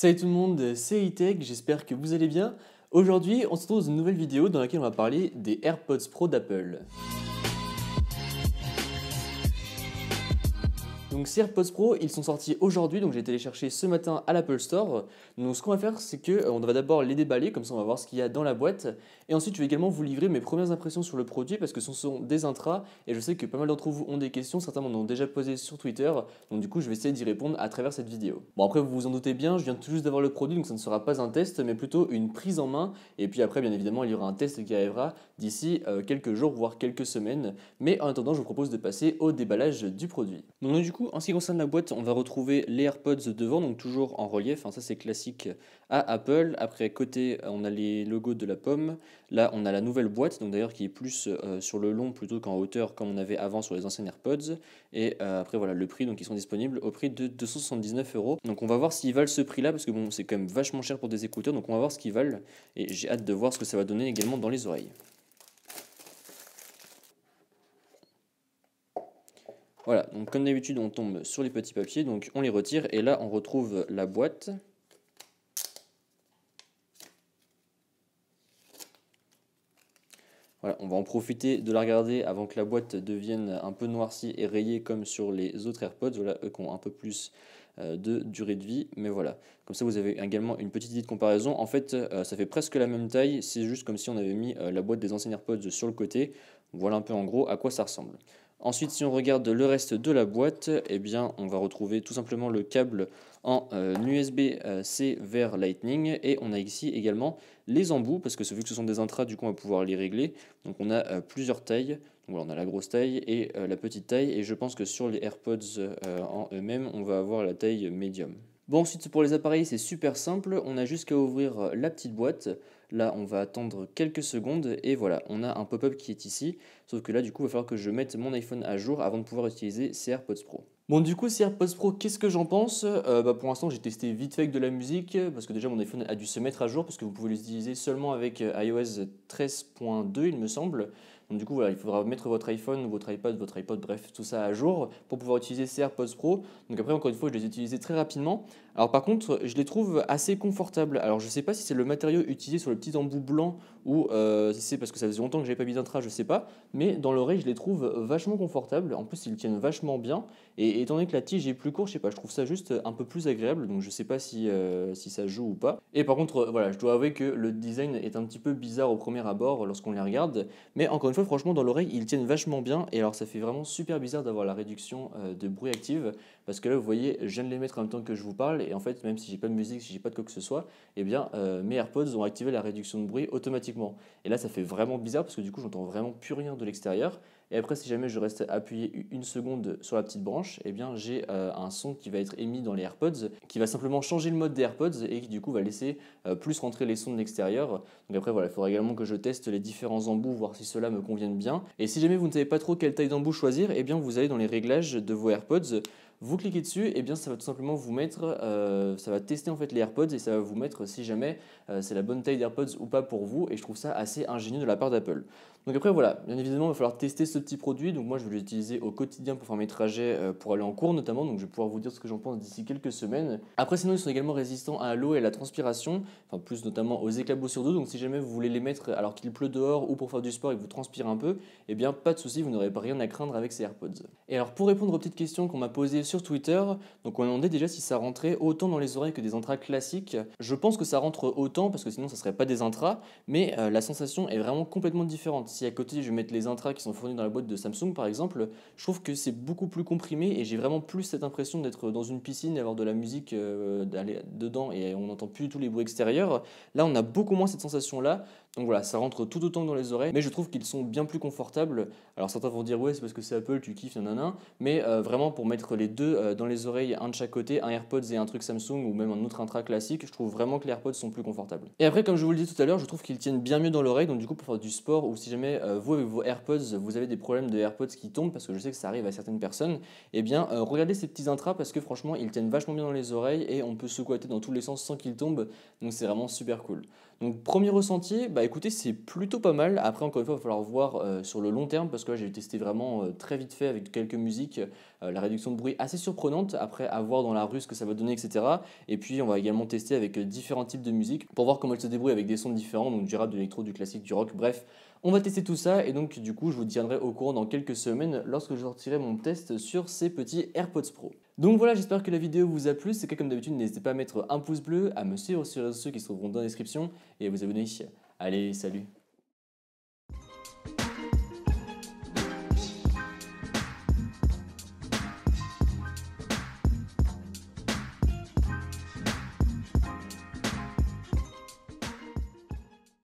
Salut tout le monde, c'est Itech, j'espère que vous allez bien. Aujourd'hui, on se retrouve dans une nouvelle vidéo dans laquelle on va parler des AirPods Pro d'Apple. Donc AirPods Pro, ils sont sortis aujourd'hui, donc j'ai été les chercher ce matin à l'Apple Store. Donc ce qu'on va faire, c'est que euh, on va d'abord les déballer, comme ça on va voir ce qu'il y a dans la boîte. Et ensuite, je vais également vous livrer mes premières impressions sur le produit, parce que ce sont des intras, et je sais que pas mal d'entre vous ont des questions, certains m'en ont déjà posé sur Twitter, donc du coup je vais essayer d'y répondre à travers cette vidéo. Bon après, vous vous en doutez bien, je viens tout juste d'avoir le produit, donc ça ne sera pas un test, mais plutôt une prise en main, et puis après, bien évidemment, il y aura un test qui arrivera d'ici euh, quelques jours, voire quelques semaines. Mais en attendant, je vous propose de passer au déballage du produit. Donc du coup, en ce qui concerne la boîte, on va retrouver les AirPods devant, donc toujours en relief. ça, c'est classique à Apple. Après, côté, on a les logos de la pomme. Là, on a la nouvelle boîte, donc d'ailleurs qui est plus euh, sur le long plutôt qu'en hauteur, comme on avait avant sur les anciennes AirPods. Et euh, après, voilà le prix, donc ils sont disponibles au prix de 279 euros. Donc, on va voir s'ils valent ce prix-là, parce que bon, c'est quand même vachement cher pour des écouteurs. Donc, on va voir ce qu'ils valent. Et j'ai hâte de voir ce que ça va donner également dans les oreilles. Voilà, donc comme d'habitude, on tombe sur les petits papiers, donc on les retire et là on retrouve la boîte. Voilà, on va en profiter de la regarder avant que la boîte devienne un peu noircie et rayée comme sur les autres AirPods. Voilà, eux qui ont un peu plus euh, de durée de vie. Mais voilà, comme ça vous avez également une petite idée de comparaison. En fait, euh, ça fait presque la même taille, c'est juste comme si on avait mis euh, la boîte des anciennes AirPods sur le côté. Voilà un peu en gros à quoi ça ressemble. Ensuite, si on regarde le reste de la boîte, eh bien, on va retrouver tout simplement le câble en USB-C euh, euh, vers Lightning et on a ici également les embouts parce que vu que ce sont des intras, du coup, on va pouvoir les régler. Donc, on a euh, plusieurs tailles. on a la grosse taille et la petite taille et je pense que sur les AirPods en eux-mêmes, on va avoir la taille médium. Bon, ensuite, pour les appareils, c'est super simple. On a juste ouvrir la petite boîte. Là, on va attendre quelques secondes et voilà, on a un pop-up qui est ici. Sauf que là, du coup, il va falloir que je mette mon iPhone à jour avant de pouvoir utiliser CR Pro. Bon, du coup, CR Pro, qu'est-ce que j'en pense euh, bah, Pour l'instant, j'ai testé vite fait avec de la musique parce que déjà mon iPhone a dû se mettre à jour parce que vous pouvez l'utiliser seulement avec euh, iOS 13.2, il me semble. Donc du coup, voilà, il faudra mettre votre iPhone, votre iPad, votre iPod, bref, tout ça à jour pour pouvoir utiliser ces AirPods Pro. Donc après, encore une fois, je les utilisé très rapidement. Alors par contre, je les trouve assez confortables. Alors je ne sais pas si c'est le matériau utilisé sur le petit embout blanc ou euh, si c'est parce que ça faisait longtemps que j'avais pas mis d'intra, je sais pas. Mais dans l'oreille, je les trouve vachement confortables. En plus, ils tiennent vachement bien. Et étant donné que la tige est plus courte, je sais pas, je trouve ça juste un peu plus agréable. Donc je sais pas si, euh, si ça joue ou pas. Et par contre, euh, voilà, je dois avouer que le design est un petit peu bizarre au premier abord lorsqu'on les regarde. Mais encore une fois, franchement, dans l'oreille, ils tiennent vachement bien. Et alors, ça fait vraiment super bizarre d'avoir la réduction euh, de bruit active. Parce que là, vous voyez, je viens de les mettre en même temps que je vous parle. Et en fait, même si j'ai pas de musique, si j'ai pas de quoi que ce soit, et eh bien, euh, mes AirPods ont activé la réduction de bruit automatiquement. Et là, ça fait vraiment bizarre parce que du coup, j'entends vraiment plus rien de l'extérieur. Et après, si jamais je reste appuyé une seconde sur la petite branche, eh bien j'ai euh, un son qui va être émis dans les AirPods, qui va simplement changer le mode des AirPods et qui du coup va laisser euh, plus rentrer les sons de l'extérieur. Donc après, voilà, il faudra également que je teste les différents embouts, voir si cela me conviennent bien. Et si jamais vous ne savez pas trop quelle taille d'embout choisir, eh bien vous allez dans les réglages de vos AirPods vous cliquez dessus, et eh bien ça va tout simplement vous mettre, euh, ça va tester en fait les AirPods et ça va vous mettre si jamais euh, c'est la bonne taille d'AirPods ou pas pour vous. Et je trouve ça assez ingénieux de la part d'Apple. Donc après voilà, bien évidemment il va falloir tester ce petit produit. Donc moi je vais l'utiliser au quotidien pour faire mes trajets euh, pour aller en cours notamment. Donc je vais pouvoir vous dire ce que j'en pense d'ici quelques semaines. Après sinon ils sont également résistants à l'eau et à la transpiration, enfin plus notamment aux éclaboussures d'eau. Donc si jamais vous voulez les mettre alors qu'il pleut dehors ou pour faire du sport et que vous transpirez un peu, et eh bien pas de souci, vous n'aurez pas rien à craindre avec ces AirPods. Et alors pour répondre aux petites questions qu'on m'a posées sur Twitter, donc on demandait déjà si ça rentrait autant dans les oreilles que des intras classiques. Je pense que ça rentre autant parce que sinon ça serait pas des intras, mais euh, la sensation est vraiment complètement différente. Si à côté je mette les intras qui sont fournis dans la boîte de Samsung par exemple, je trouve que c'est beaucoup plus comprimé et j'ai vraiment plus cette impression d'être dans une piscine, et avoir de la musique euh, dedans et on n'entend plus tous les bruits extérieurs. Là on a beaucoup moins cette sensation là, donc voilà, ça rentre tout autant dans les oreilles, mais je trouve qu'ils sont bien plus confortables. Alors certains vont dire ouais c'est parce que c'est Apple, tu kiffes, nanana, mais euh, vraiment pour mettre les deux euh, dans les oreilles, un de chaque côté, un AirPods et un truc Samsung ou même un autre intra classique, je trouve vraiment que les AirPods sont plus confortables. Et après comme je vous le disais tout à l'heure, je trouve qu'ils tiennent bien mieux dans l'oreille, donc du coup pour faire du sport ou si jamais euh, vous avec vos AirPods, vous avez des problèmes de AirPods qui tombent, parce que je sais que ça arrive à certaines personnes, eh bien regardez ces petits intras parce que franchement ils tiennent vachement bien dans les oreilles et on peut se secouer dans tous les sens sans qu'ils tombent, donc c'est vraiment super cool. Donc premier ressenti, bah, écoutez, c'est plutôt pas mal. Après, encore une fois, il va falloir voir euh, sur le long terme parce que j'ai testé vraiment euh, très vite fait avec quelques musiques euh, la réduction de bruit assez surprenante. Après, à voir dans la rue ce que ça va donner, etc. Et puis, on va également tester avec différents types de musiques. pour voir comment elle se débrouille avec des sons différents, donc du rap, de l'électro, du classique, du rock, bref. On va tester tout ça et donc du coup je vous tiendrai au courant dans quelques semaines lorsque je sortirai mon test sur ces petits AirPods Pro. Donc voilà, j'espère que la vidéo vous a plu. C'est cas, comme d'habitude, n'hésitez pas à mettre un pouce bleu, à me suivre sur les réseaux qui se trouveront dans la description et à vous abonner. ici. Allez, salut